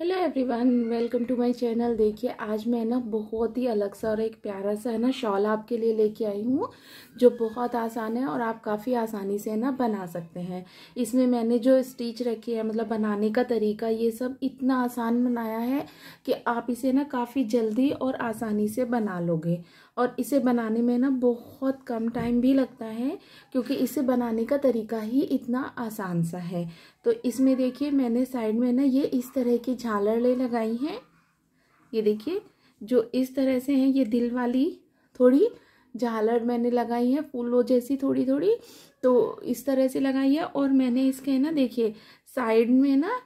hello everyone welcome to my channel देखिए आज मैं ना बहुत ही अलग सा और एक प्यारा सा है ना शॉल आपके लिए लेके आई हूँ जो बहुत आसान है और आप काफ़ी आसानी से ना बना सकते हैं इसमें मैंने जो स्टिच रखी है मतलब बनाने का तरीका ये सब इतना आसान बनाया है कि आप इसे ना काफ़ी जल्दी और आसानी से बना लोगे और इसे बनाने में ना बहुत कम टाइम भी लगता है क्योंकि इसे बनाने का तरीका ही इतना आसान सा है तो इसमें देखिए मैंने साइड में ना ये इस तरह की झालर ले लगाई हैं ये देखिए जो इस तरह से हैं ये दिल वाली थोड़ी झालर मैंने लगाई है फूलों जैसी थोड़ी थोड़ी तो इस तरह से लगाई है और मैंने इसके ना देखिए साइड में ना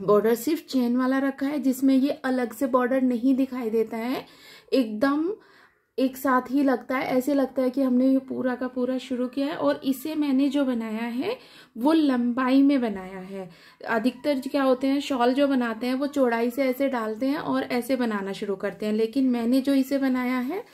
बॉर्डर सिर्फ चेन वाला रखा है जिसमें ये अलग से बॉर्डर नहीं दिखाई देता है एकदम एक साथ ही लगता है ऐसे लगता है कि हमने ये पूरा का पूरा शुरू किया है और इसे मैंने जो बनाया है वो लंबाई में बनाया है अधिकतर क्या होते हैं शॉल जो बनाते हैं वो चौड़ाई से ऐसे डालते हैं और ऐसे बनाना शुरू करते हैं लेकिन मैंने जो इसे बनाया है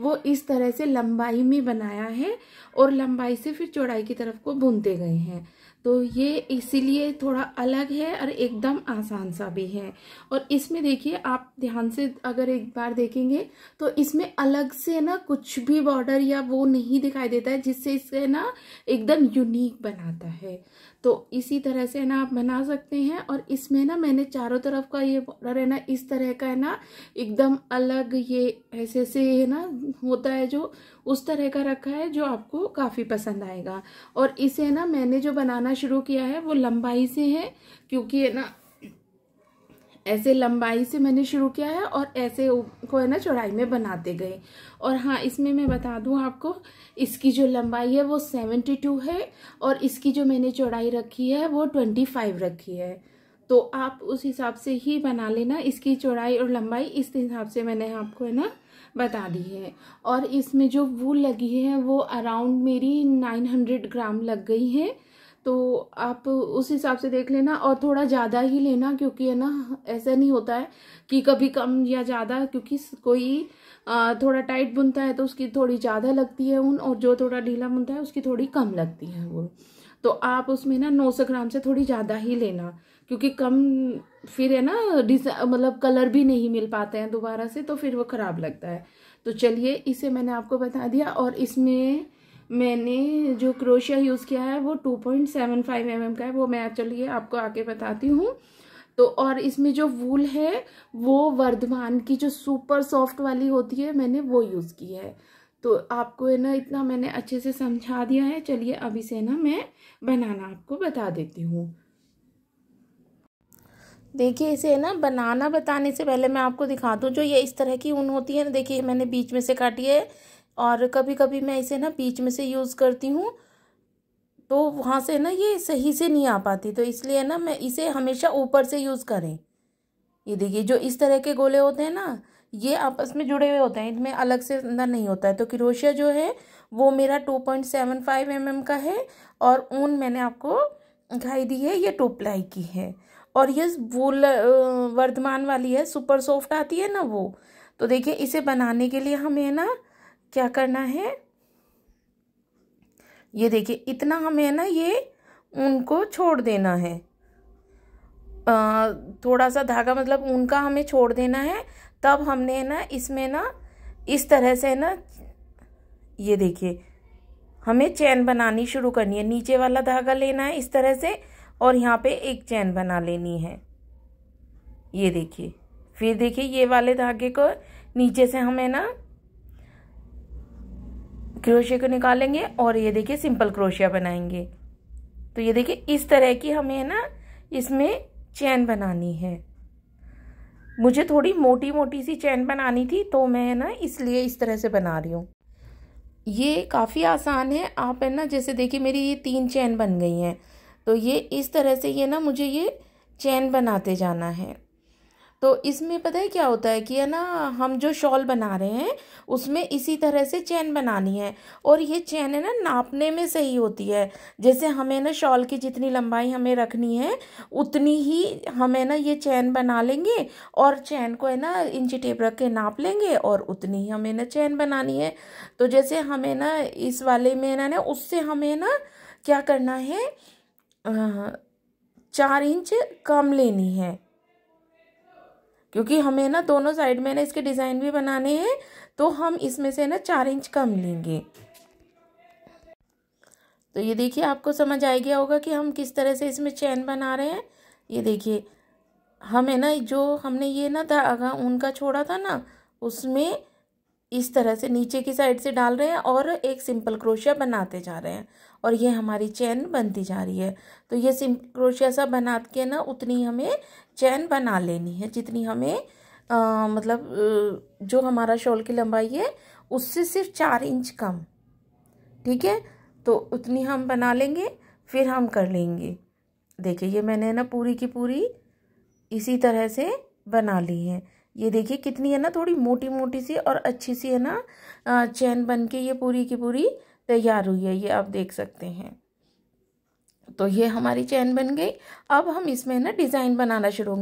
वो इस तरह से लंबाई में बनाया है और लंबाई से फिर चौड़ाई की तरफ को बुनते गए हैं तो ये इसीलिए थोड़ा अलग है और एकदम आसान सा भी है और इसमें देखिए आप ध्यान से अगर एक बार देखेंगे तो इसमें अलग से ना कुछ भी बॉर्डर या वो नहीं दिखाई देता है जिससे इसे ना एकदम यूनिक बनाता है तो इसी तरह से ना आप बना सकते हैं और इसमें ना मैंने चारों तरफ का ये बॉर्डर है ना इस तरह का है ना एकदम अलग ये ऐसे से है ना होता है जो उस तरह का रखा है जो आपको काफ़ी पसंद आएगा और इसे ना मैंने जो बनाना शुरू किया है वो लंबाई से है क्योंकि है ना ऐसे लंबाई से मैंने शुरू किया है और ऐसे को है ना चौड़ाई में बनाते गए और हाँ इसमें मैं बता दूँ आपको इसकी जो लंबाई है वो सेवेंटी टू है और इसकी जो मैंने चौड़ाई रखी है वो ट्वेंटी फाइव रखी है तो आप उस हिसाब से ही बना लेना इसकी चौड़ाई और लंबाई इस हिसाब से मैंने आपको है ना बता दी है और इसमें जो वूल लगी है वो अराउंड मेरी नाइन हंड्रेड ग्राम लग गई है तो आप उस हिसाब से देख लेना और थोड़ा ज़्यादा ही लेना क्योंकि है ना ऐसा नहीं होता है कि कभी कम या ज़्यादा क्योंकि कोई थोड़ा टाइट बुनता है तो उसकी थोड़ी ज़्यादा लगती है ऊन और जो थोड़ा ढीला बुनता है उसकी थोड़ी कम लगती है वो तो आप उसमें ना नौ सौ ग्राम से थोड़ी ज़्यादा ही लेना क्योंकि कम फिर है ना मतलब कलर भी नहीं मिल पाते हैं दोबारा से तो फिर वो ख़राब लगता है तो चलिए इसे मैंने आपको बता दिया और इसमें मैंने जो क्रोशिया यूज़ किया है वो two point seven five M M का है वो मैं चलिए आपको आके बताती हूँ तो और इसमें जो वूल है वो वर्धमान की जो सुपर सॉफ्ट वाली होती है मैंने वो यूज़ की है तो आपको है ना इतना मैंने अच्छे से समझा दिया है चलिए अभी से ना मैं बनाना आपको बता देती हूँ देखिए इसे ना बनाना बताने से पहले मैं आपको दिखा दूँ जो ये इस तरह की ऊन होती है ना देखिए मैंने बीच में से काटी है और कभी कभी मैं इसे ना बीच में से यूज़ करती हूँ तो वहाँ से ना ये सही से नहीं आ पाती तो इसलिए ना मैं इसे हमेशा ऊपर से यूज़ करें ये देखिए जो इस तरह के गोले होते हैं ना ये आपस में जुड़े हुए होते हैं इनमें अलग से अंदर नहीं होता है तो क्रोशिया जो है वो मेरा two point seven five M M का है और ऊन मैंने आपको दिखाई दी है ये टू प्लाई की है और ये वूल वर्धमान वाली है सुपर सॉफ्ट आती है ना वो तो देखिए इसे बनाने के लिए हमें ना क्या करना है ये देखिए इतना हमें ना ये उनको छोड़ देना है आ, थोड़ा सा धागा मतलब उनका हमें छोड़ देना है तब हमने ना इसमें ना इस तरह से ना ये देखिए हमें चैन बनानी शुरू करनी है नीचे वाला धागा लेना है इस तरह से और यहाँ पे एक चैन बना लेनी है ये देखिए फिर देखिए ये वाले धागे को नीचे से हमें ना क्रोशिया को निकालेंगे और ये देखिए सिंपल क्रोशिया बनाएंगे तो ये देखिए इस तरह की हमें ना इसमें चैन बनानी है मुझे थोड़ी मोटी मोटी सी चैन बनानी थी तो मैं ना इसलिए इस तरह से बना रही हूँ ये काफ़ी आसान है आप है ना जैसे देखिए मेरी ये तीन चैन बन गई हैं तो ये इस तरह से ये ना मुझे ये चैन बनाते जाना है तो इसमें पता है क्या होता है कि है ना हम जो शॉल बना रहे हैं उसमें इसी तरह से चैन बनानी है और ये चैन है ना नापने में सही होती है जैसे हमें ना शॉल की जितनी लंबाई हमें रखनी है उतनी ही हमें ना ये चैन बना लेंगे और चैन को है ना इंची टेप रख के नाप लेंगे और उतनी ही हमें ना चैन बनानी है तो जैसे हमें ना इस वाले में ना ना उससे हमें ना क्या करना है चार इंच कम लेनी है क्योंकि हमें ना दोनों साइड में ना इसके डिज़ाइन भी बनाने हैं तो हम इसमें से ना चार इंच कम लेंगे तो ये देखिए आपको समझ आ गया होगा कि हम किस तरह से इसमें चैन बना रहे हैं ये देखिए हमें ना जो हमने ये ना धागा उनका छोड़ा था ना उसमें इस तरह से नीचे की साइड से डाल रहे हैं और एक सिंपल क्रोशिया बनाते जा रहे हैं और ये हमारी चैन बनती जा रही है तो ये सिंपल क्रोशिया सा बना के ना उतनी हमें चैन बना लेनी है जितनी हमें आ, मतलब जो हमारा शॉल की लंबाई है उससे सिर्फ चार इंच कम ठीक है तो उतनी हम बना लेंगे फिर हम कर लेंगे देखिए ये मैंने ना पूरी की पूरी इसी तरह से बना ली है ये देखिए कितनी है ना थोड़ी मोटी मोटी सी और अच्छी सी है ना चैन बन के ये पूरी की पूरी तैयार हुई है ये आप देख सकते हैं तो ये हमारी चैन बन गई अब हम इसमें ना डिज़ाइन बनाना शुरू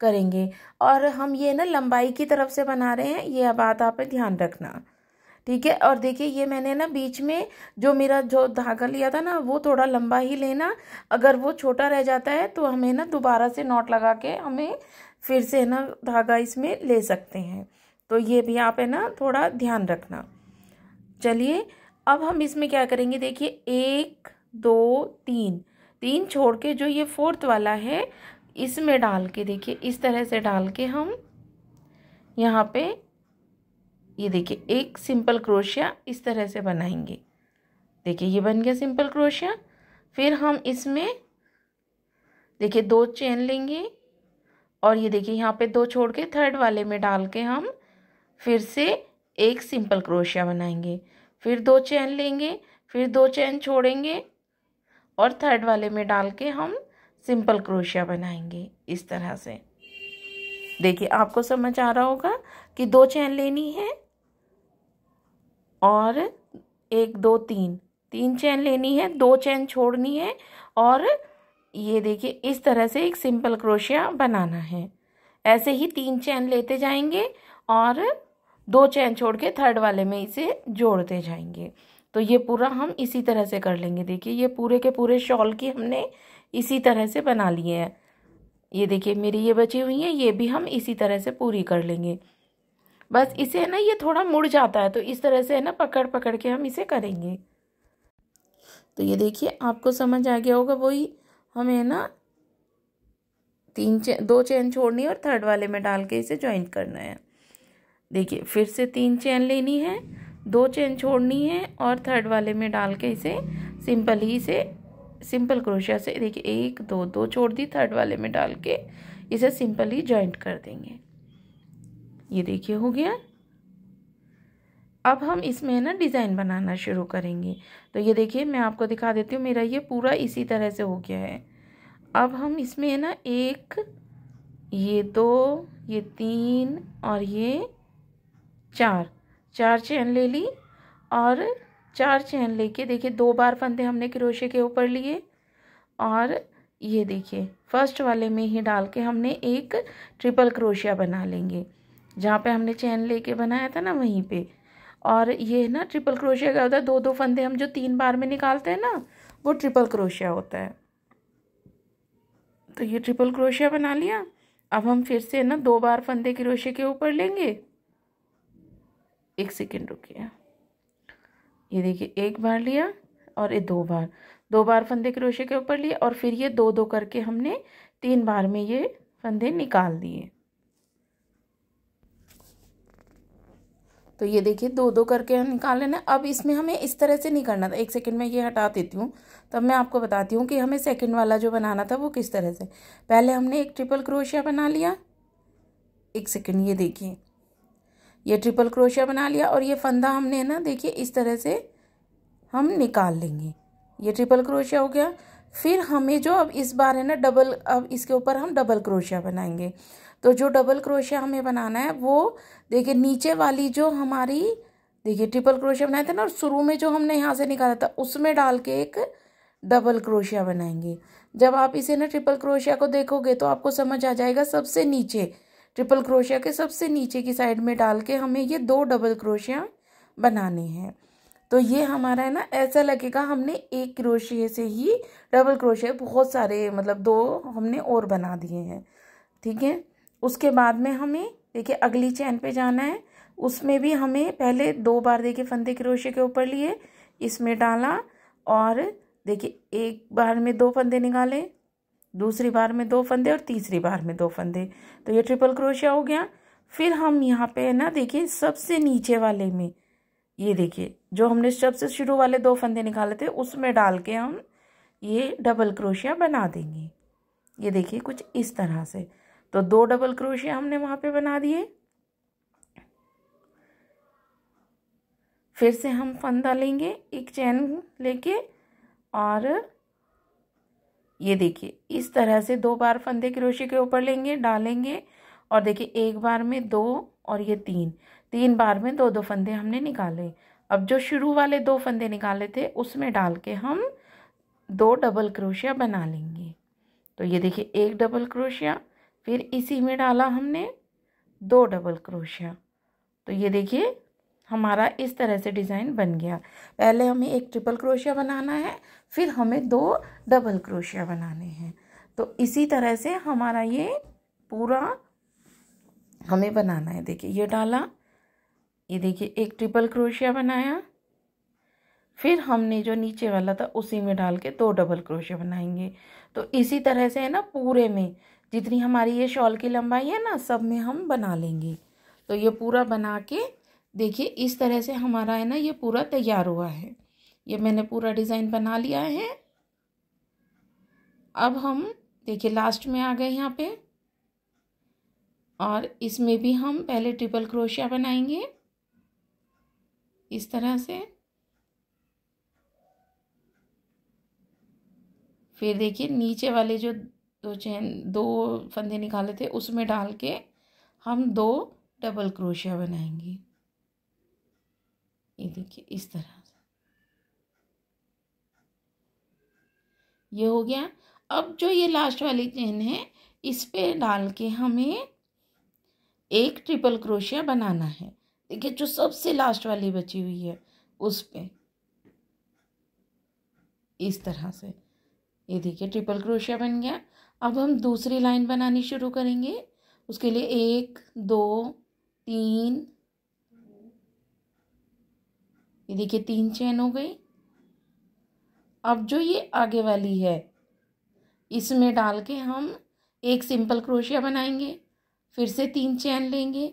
करेंगे और हम ये ना लंबाई की तरफ से बना रहे हैं ये बात आप ध्यान रखना ठीक है और देखिए ये मैंने ना बीच में जो मेरा जो धागा लिया था ना वो थोड़ा लंबा ही लेना अगर वो छोटा रह जाता है तो हमें ना दोबारा से नॉट लगा के हमें फिर से है ना धागा इसमें ले सकते हैं तो ये भी आप है ना थोड़ा ध्यान रखना चलिए अब हम इसमें क्या करेंगे देखिए एक दो तीन तीन छोड़ के जो ये फोर्थ वाला है इसमें डाल के देखिए इस तरह से डाल के हम यहाँ पे ये देखिए एक सिंपल क्रोशिया इस तरह से बनाएंगे देखिए ये बन गया सिंपल क्रोशिया फिर हम इसमें देखिए दो चेन लेंगे और ये देखिए यहाँ पे दो छोड़ के थर्ड वाले में डाल के हम फिर से एक सिंपल क्रोशिया बनाएंगे फिर दो चैन लेंगे फिर दो चैन छोड़ेंगे और थर्ड वाले में डाल के हम सिंपल क्रोशिया बनाएंगे इस तरह से देखिए आपको समझ आ रहा होगा कि दो चैन लेनी है और एक दो तीन तीन चैन लेनी है दो चैन छोड़नी है और ये देखिए इस तरह से एक सिंपल क्रोशिया बनाना है ऐसे ही तीन चैन लेते जाएंगे और दो चैन छोड़ के थर्ड वाले में इसे जोड़ते जाएंगे तो ये पूरा हम इसी तरह से कर लेंगे देखिए ये पूरे के पूरे शॉल की हमने इसी तरह से बना लिए हैं ये देखिए मेरी ये बची हुई है ये भी हम इसी तरह से पूरी कर लेंगे बस इसे है ना ये थोड़ा मुड़ जाता है तो इस तरह से है ना पकड़ पकड़ के हम इसे करेंगे तो ये देखिए आपको समझ आ गया होगा वही हमें ना तीन चे, दो चेन छोड़नी है और थर्ड वाले में डाल के इसे ज्वाइंट करना है देखिए फिर से तीन चेन लेनी है दो चेन छोड़नी है और थर्ड वाले में डाल के इसे सिंपल ही से सिंपल क्रोशिया से देखिए एक दो दो छोड़ दी थर्ड वाले में डाल के इसे सिंपल ही ज्वाइंट कर देंगे ये देखिए हो गया अब हम इसमें ना डिज़ाइन बनाना शुरू करेंगे तो ये देखिए मैं आपको दिखा देती हूँ मेरा ये पूरा इसी तरह से हो गया है अब हम इसमें ना एक ये दो ये तीन और ये चार चार चैन ले ली और चार चैन लेके देखिए दो बार फंदे हमने क्रोशे के ऊपर लिए और ये देखिए फर्स्ट वाले में ही डाल के हमने एक ट्रिपल क्रोशिया बना लेंगे जहाँ पे हमने चैन लेके बनाया था ना वहीं पे और ये ना ट्रिपल क्रोशिया क्या होता है दो दो फंदे हम जो तीन बार में निकालते हैं ना वो ट्रिपल क्रोशिया होता है तो ये ट्रिपल क्रोशिया बना लिया अब हम फिर से ना दो बार फंदे क्रोशे के ऊपर लेंगे एक सेकेंड रुकिए ये देखिए एक बार लिया और ये दो बार दो बार फंदे क्रोशे के ऊपर लिए और फिर ये दो दो करके हमने तीन बार में ये फंदे निकाल दिए तो ये देखिए दो दो करके निकाल लेना अब इसमें हमें इस तरह से नहीं करना था एक सेकंड में ये हटा देती हूँ तब मैं आपको बताती हूँ कि हमें सेकंड वाला जो बनाना था वो किस तरह से पहले हमने एक ट्रिपल क्रोशिया बना लिया एक सेकंड ये देखिए ये ट्रिपल क्रोशिया बना लिया और ये फंदा हमने ना देखिए इस तरह से हम निकाल लेंगे ये ट्रिपल क्रोशिया हो गया फिर हमें जो अब इस बार है ना डबल अब इसके ऊपर हम डबल क्रोशिया बनाएंगे तो जो डबल क्रोशिया हमें बनाना है वो देखिए नीचे वाली जो हमारी देखिए ट्रिपल क्रोशिया बनाए थे ना और शुरू में जो हमने यहाँ से निकाला था उसमें डाल के एक डबल क्रोशिया बनाएंगे जब आप इसे ना ट्रिपल क्रोशिया को देखोगे तो आपको समझ आ जाएगा सबसे नीचे ट्रिपल क्रोशिया के सबसे नीचे की साइड में डाल के हमें ये दो डबल क्रोशिया बनानी हैं तो ये हमारा है ना ऐसा लगेगा हमने एक क्रोशिया से ही डबल क्रोशिया बहुत सारे मतलब दो हमने और बना दिए हैं ठीक है उसके बाद में हमें देखिए अगली चैन पे जाना है उसमें भी हमें पहले दो बार देखिए फंदे क्रोशे के ऊपर लिए इसमें डाला और देखिए एक बार में दो फंदे निकाले दूसरी बार में दो फंदे और तीसरी बार में दो फंदे तो ये ट्रिपल क्रोशिया हो गया फिर हम यहाँ पे ना देखिए सबसे नीचे वाले में ये देखिए जो हमने सबसे शुरू वाले दो फंदे निकाले थे उसमें डाल के हम ये डबल क्रोशिया बना देंगे ये देखिए कुछ इस तरह से तो दो डबल क्रोशिया हमने वहां पे बना दिए फिर से हम फंदा लेंगे एक चैन लेके और ये देखिए इस तरह से दो बार फंदे क्रोशिया के ऊपर लेंगे डालेंगे और देखिए एक बार में दो और ये तीन तीन बार में दो दो फंदे हमने निकाले अब जो शुरू वाले दो फंदे निकाले थे उसमें डाल के हम दो डबल क्रोशिया बना लेंगे तो ये देखिए एक डबल क्रोशिया फिर इसी में डाला हमने दो डबल क्रोशिया तो ये देखिए हमारा इस तरह से डिज़ाइन बन गया पहले हमें एक ट्रिपल क्रोशिया बनाना है फिर हमें दो डबल क्रोशिया बनाने हैं तो इसी तरह से हमारा ये पूरा हमें बनाना है देखिए ये डाला ये देखिए एक ट्रिपल क्रोशिया बनाया फिर हमने जो नीचे वाला था उसी में डाल के दो डबल क्रोशिया बनाएंगे तो इसी तरह से है ना पूरे में जितनी हमारी ये शॉल की लंबाई है ना सब में हम बना लेंगे तो ये पूरा बना के देखिए इस तरह से हमारा है ना ये पूरा तैयार हुआ है ये मैंने पूरा डिज़ाइन बना लिया है अब हम देखिए लास्ट में आ गए यहाँ पे और इसमें भी हम पहले ट्रिपल क्रोशिया बनाएंगे इस तरह से फिर देखिए नीचे वाले जो दो चैन दो फंदे निकाले थे उसमें डाल के हम दो डबल क्रोशिया बनाएंगे ये देखिए इस तरह से ये हो गया अब जो ये लास्ट वाली चेन है इस पे डाल के हमें एक ट्रिपल क्रोशिया बनाना है देखिए जो सबसे लास्ट वाली बची हुई है उस पे इस तरह से ये देखिए ट्रिपल क्रोशिया बन गया अब हम दूसरी लाइन बनानी शुरू करेंगे उसके लिए एक दो तीन ये देखिए तीन चैन हो गई अब जो ये आगे वाली है इसमें डाल के हम एक सिंपल क्रोशिया बनाएंगे फिर से तीन चैन लेंगे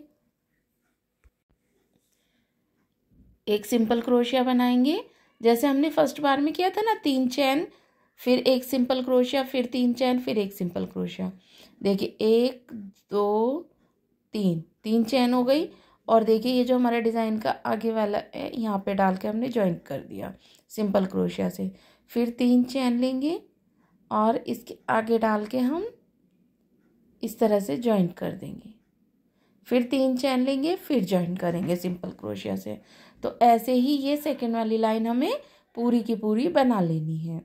एक सिंपल क्रोशिया बनाएंगे जैसे हमने फर्स्ट बार में किया था ना तीन चैन फिर एक सिंपल क्रोशिया फिर तीन चैन फिर एक सिंपल क्रोशिया देखिए एक दो तीन तीन चैन हो गई और देखिए ये जो हमारा डिज़ाइन का आगे वाला है यहाँ पे डाल के हमने ज्वाइंट कर दिया सिंपल क्रोशिया से फिर तीन चैन लेंगे और इसके आगे डाल के हम इस तरह से ज्वाइंट कर देंगे फिर तीन चैन लेंगे फिर ज्वाइन करेंगे सिंपल क्रोशिया से तो ऐसे ही ये सेकेंड वाली लाइन हमें पूरी की पूरी बना लेनी है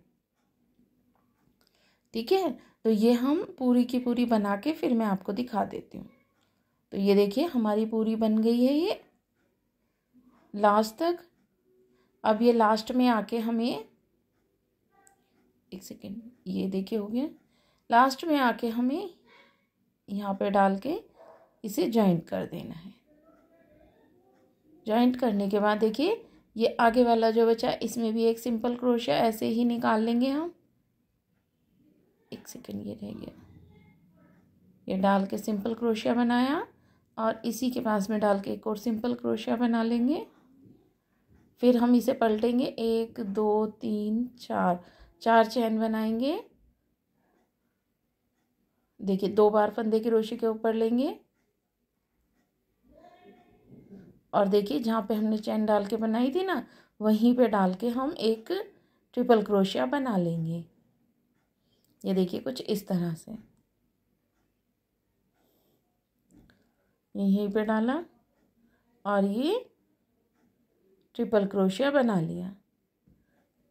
ठीक है तो ये हम पूरी की पूरी बना के फिर मैं आपको दिखा देती हूँ तो ये देखिए हमारी पूरी बन गई है ये लास्ट तक अब ये लास्ट में आके हमें एक सेकेंड ये देखिए हो गया लास्ट में आके हमें यहाँ पे डाल के इसे जॉइंट कर देना है जॉइंट करने के बाद देखिए ये आगे वाला जो बचा इसमें भी एक सिंपल क्रोशिया ऐसे ही निकाल लेंगे हम सेकेंड ये रह गया ये डाल के सिंपल क्रोशिया बनाया और इसी के पास में डाल के एक और सिंपल क्रोशिया बना लेंगे फिर हम इसे पलटेंगे एक दो तीन चार चार चैन बनाएंगे देखिए दो बार फंदे की रोशी के ऊपर लेंगे और देखिए जहाँ पे हमने चैन डाल के बनाई थी ना वहीं पे डाल के हम एक ट्रिपल क्रोशिया बना लेंगे ये देखिए कुछ इस तरह से यहीं पे डाला और ये ट्रिपल क्रोशिया बना लिया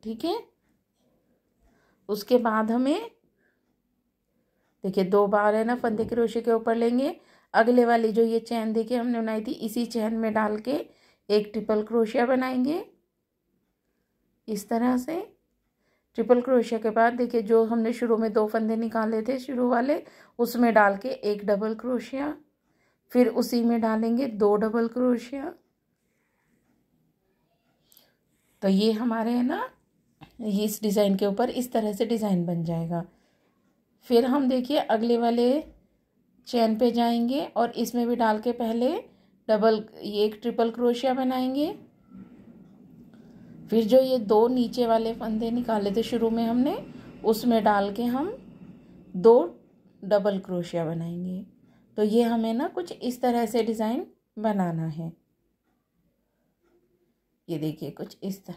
ठीक है उसके बाद हमें देखिए दो बार है ना फंदे क्रोशे के ऊपर लेंगे अगले वाली जो ये चैन देखिए हमने बनाई थी इसी चैन में डाल के एक ट्रिपल क्रोशिया बनाएंगे इस तरह से ट्रिपल क्रोशिया के बाद देखिए जो हमने शुरू में दो फंदे निकाले थे शुरू वाले उसमें डाल के एक डबल क्रोशिया फिर उसी में डालेंगे दो डबल क्रोशिया तो ये हमारे है ना ये इस डिज़ाइन के ऊपर इस तरह से डिज़ाइन बन जाएगा फिर हम देखिए अगले वाले चैन पे जाएंगे और इसमें भी डाल के पहले डबल ये एक ट्रिपल क्रोशिया बनाएंगे फिर जो ये दो नीचे वाले फंदे निकाले थे शुरू में हमने उसमें डाल के हम दो डबल क्रोशिया बनाएंगे तो ये हमें ना कुछ इस तरह से डिज़ाइन बनाना है ये देखिए कुछ इस तरह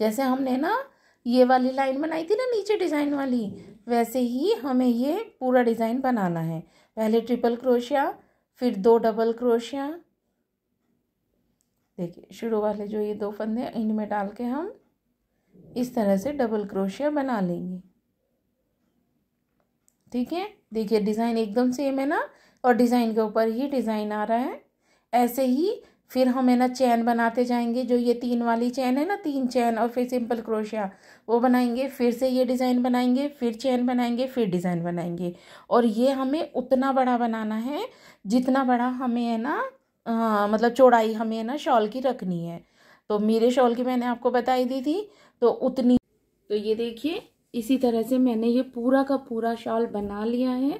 जैसे हमने ना ये वाली लाइन बनाई थी ना नीचे डिज़ाइन वाली वैसे ही हमें ये पूरा डिज़ाइन बनाना है पहले ट्रिपल क्रोशिया फिर दो डबल क्रोशिया देखिए शुरू वाले जो ये दो फंदे इनमें डाल के हम इस तरह से डबल क्रोशिया बना लेंगे ठीक है देखिए डिज़ाइन एकदम सेम है ना और डिज़ाइन के ऊपर ही डिज़ाइन आ रहा है ऐसे ही फिर हम है ना चैन बनाते जाएंगे जो ये तीन वाली चैन है ना तीन चैन और फिर सिंपल क्रोशिया वो बनाएंगे फिर से ये डिज़ाइन बनाएंगे फिर चैन बनाएंगे फिर डिज़ाइन बनाएंगे और ये हमें उतना बड़ा बनाना है जितना बड़ा हमें है ना हाँ मतलब चौड़ाई हमें ना शॉल की रखनी है तो मेरे शॉल की मैंने आपको बताई दी थी तो उतनी तो ये देखिए इसी तरह से मैंने ये पूरा का पूरा शॉल बना लिया है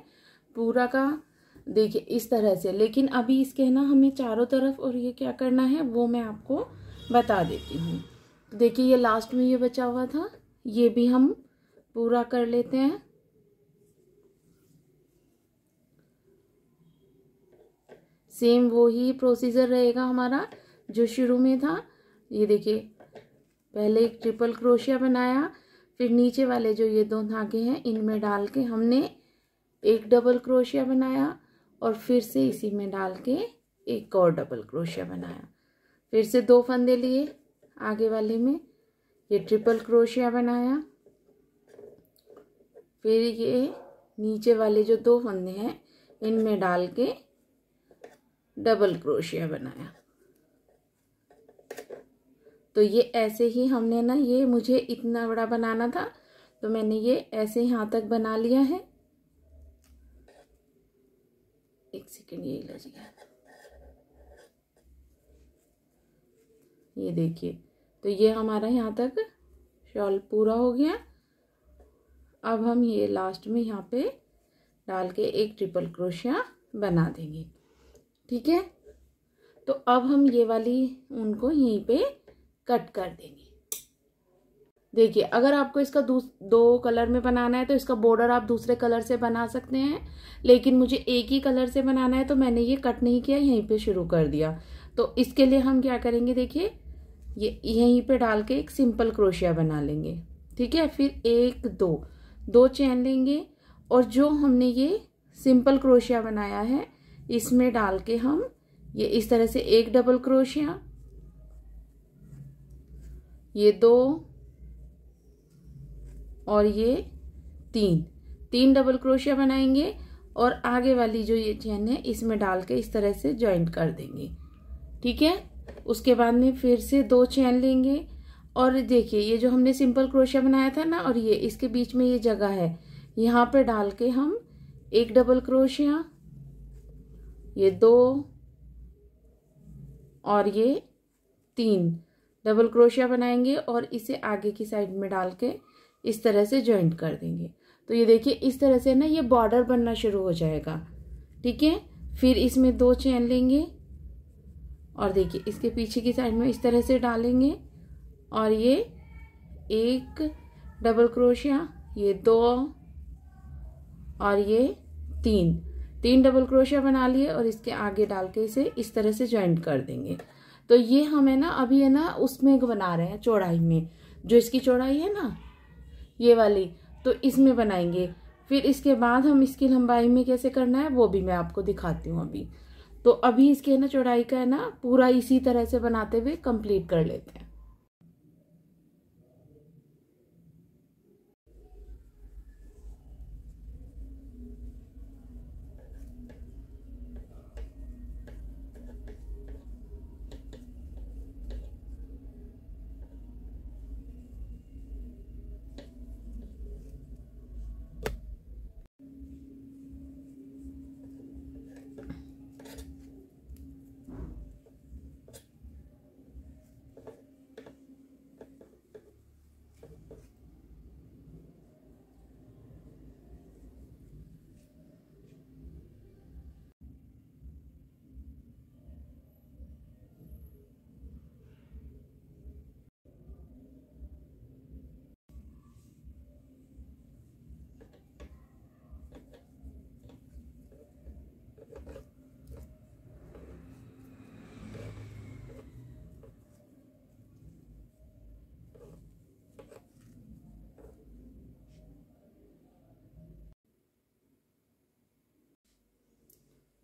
पूरा का देखिए इस तरह से लेकिन अभी इसके ना हमें चारों तरफ और ये क्या करना है वो मैं आपको बता देती हूँ देखिए ये लास्ट में ये बचा हुआ था ये भी हम पूरा कर लेते हैं सेम वो ही प्रोसीजर रहेगा हमारा जो शुरू में था ये देखिए पहले एक ट्रिपल क्रोशिया बनाया फिर नीचे वाले जो ये दो धागे हैं इनमें डाल के हमने एक डबल क्रोशिया बनाया और फिर से इसी में डाल के एक और डबल क्रोशिया बनाया फिर से दो फंदे लिए आगे वाले में ये ट्रिपल क्रोशिया बनाया फिर ये नीचे वाले जो दो फंदे हैं इनमें डाल के डबल क्रोशिया बनाया तो ये ऐसे ही हमने ना ये मुझे इतना बड़ा बनाना था तो मैंने ये ऐसे यहाँ तक बना लिया है एक सेकेंड यही लग गया ये देखिए तो ये हमारा यहाँ तक शॉल पूरा हो गया अब हम ये लास्ट में यहाँ पे डाल के एक ट्रिपल क्रोशिया बना देंगे ठीक है तो अब हम ये वाली उनको यहीं पे कट कर देंगे देखिए अगर आपको इसका दो कलर में बनाना है तो इसका बॉर्डर आप दूसरे कलर से बना सकते हैं लेकिन मुझे एक ही कलर से बनाना है तो मैंने ये कट नहीं किया यहीं पे शुरू कर दिया तो इसके लिए हम क्या करेंगे देखिए ये यहीं पे डाल के एक सिंपल क्रोशिया बना लेंगे ठीक है फिर एक दो दो चैन लेंगे और जो हमने ये सिंपल क्रोशिया बनाया है इसमें डाल के हम ये इस तरह से एक डबल क्रोशिया ये दो और ये तीन तीन डबल क्रोशिया बनाएंगे और आगे वाली जो ये चेन है इसमें डाल के इस तरह से ज्वाइंट कर देंगे ठीक है उसके बाद में फिर से दो चैन लेंगे और देखिए ये जो हमने सिंपल क्रोशिया बनाया था ना और ये इसके बीच में ये जगह है यहाँ पे डाल के हम एक डबल क्रोशिया ये दो और ये तीन डबल क्रोशिया बनाएंगे और इसे आगे की साइड में डाल के इस तरह से ज्वाइंट कर देंगे तो ये देखिए इस तरह से ना ये बॉर्डर बनना शुरू हो जाएगा ठीक है फिर इसमें दो चैन लेंगे और देखिए इसके पीछे की साइड में इस तरह से डालेंगे और ये एक डबल क्रोशिया ये दो और ये तीन तीन डबल क्रोशिया बना लिए और इसके आगे डाल के इसे इस तरह से ज्वाइंट कर देंगे तो ये हम है ना अभी है ना उसमें बना रहे हैं चौड़ाई में जो इसकी चौड़ाई है ना ये वाली तो इसमें बनाएंगे फिर इसके बाद हम इसकी लंबाई में कैसे करना है वो भी मैं आपको दिखाती हूँ अभी तो अभी इसके है ना चौड़ाई का है ना पूरा इसी तरह से बनाते हुए कंप्लीट कर लेते हैं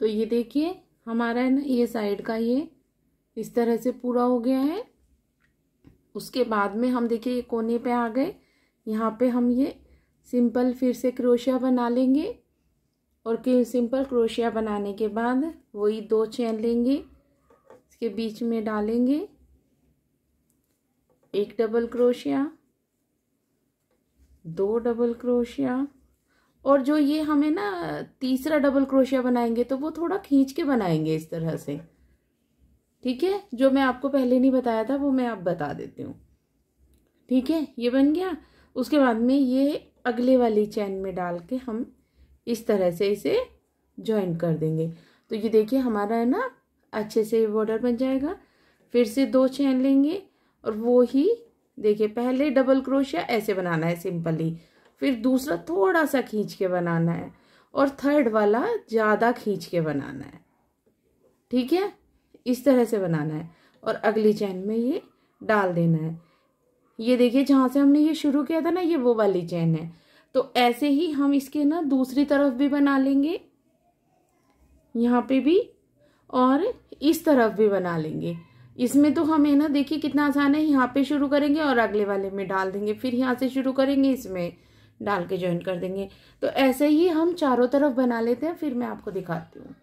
तो ये देखिए हमारा है ना ये साइड का ये इस तरह से पूरा हो गया है उसके बाद में हम देखिए ये कोने पे आ गए यहाँ पे हम ये सिंपल फिर से क्रोशिया बना लेंगे और सिंपल क्रोशिया बनाने के बाद वही दो चैन लेंगे इसके बीच में डालेंगे एक डबल क्रोशिया दो डबल क्रोशिया और जो ये हमें ना तीसरा डबल क्रोशिया बनाएंगे तो वो थोड़ा खींच के बनाएंगे इस तरह से ठीक है जो मैं आपको पहले नहीं बताया था वो मैं आप बता देती हूँ ठीक है ये बन गया उसके बाद में ये अगले वाली चैन में डाल के हम इस तरह से इसे ज्वाइन कर देंगे तो ये देखिए हमारा है ना अच्छे से बॉर्डर बन जाएगा फिर से दो चैन लेंगे और वो ही देखिए पहले डबल क्रोशिया ऐसे बनाना है सिंपली फिर दूसरा थोड़ा सा खींच के बनाना है और थर्ड वाला ज़्यादा खींच के बनाना है ठीक है इस तरह से बनाना है और अगली चैन में ये डाल देना है ये देखिए जहाँ से हमने ये शुरू किया था ना ये वो वाली चैन है तो ऐसे ही हम इसके ना दूसरी तरफ भी बना लेंगे यहाँ पे भी और इस तरफ भी बना लेंगे इसमें तो हमें ना देखिए कितना आसान है यहाँ पे शुरू करेंगे और अगले वाले में डाल देंगे फिर यहाँ से शुरू करेंगे इसमें डाल के ज्वाइन कर देंगे तो ऐसे ही हम चारों तरफ बना लेते हैं फिर मैं आपको दिखाती हूँ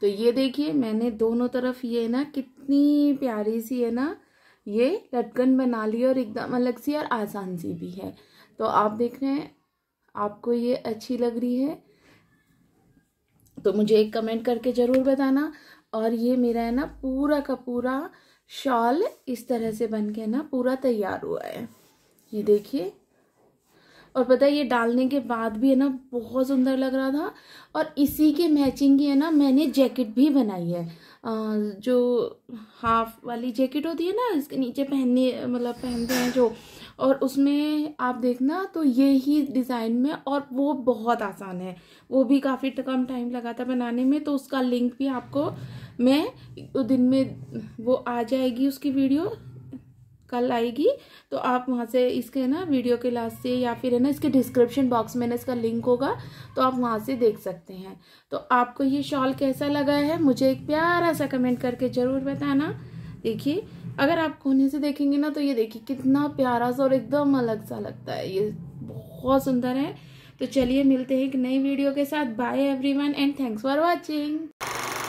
तो ये देखिए मैंने दोनों तरफ ये ना कितनी प्यारी सी है ना ये लटकन बना ली और एकदम अलग सी और आसान सी भी है तो आप देख रहे हैं आपको ये अच्छी लग रही है तो मुझे एक कमेंट करके ज़रूर बताना और ये मेरा है ना पूरा का पूरा शॉल इस तरह से बन के ना पूरा तैयार हुआ है ये देखिए और पता है ये डालने के बाद भी है ना बहुत सुंदर लग रहा था और इसी के मैचिंग ही है ना मैंने जैकेट भी बनाई है जो हाफ वाली जैकेट होती है ना इसके नीचे पहनने मतलब पहनते हैं जो और उसमें आप देखना तो ये ही डिज़ाइन में और वो बहुत आसान है वो भी काफ़ी कम टाइम लगा था बनाने में तो उसका लिंक भी आपको मैं दिन में वो आ जाएगी उसकी वीडियो कल आएगी तो आप वहाँ से इसके ना वीडियो के लास्ट से या फिर है ना इसके डिस्क्रिप्शन बॉक्स में ना इसका लिंक होगा तो आप वहाँ से देख सकते हैं तो आपको ये शॉल कैसा लगा है मुझे एक प्यारा सा कमेंट करके ज़रूर बताना देखिए अगर आप कोने से देखेंगे ना तो ये देखिए कितना प्यारा सा और एकदम अलग सा लगता है ये बहुत सुंदर है तो चलिए मिलते हैं एक नई वीडियो के साथ bye every and thanks for watching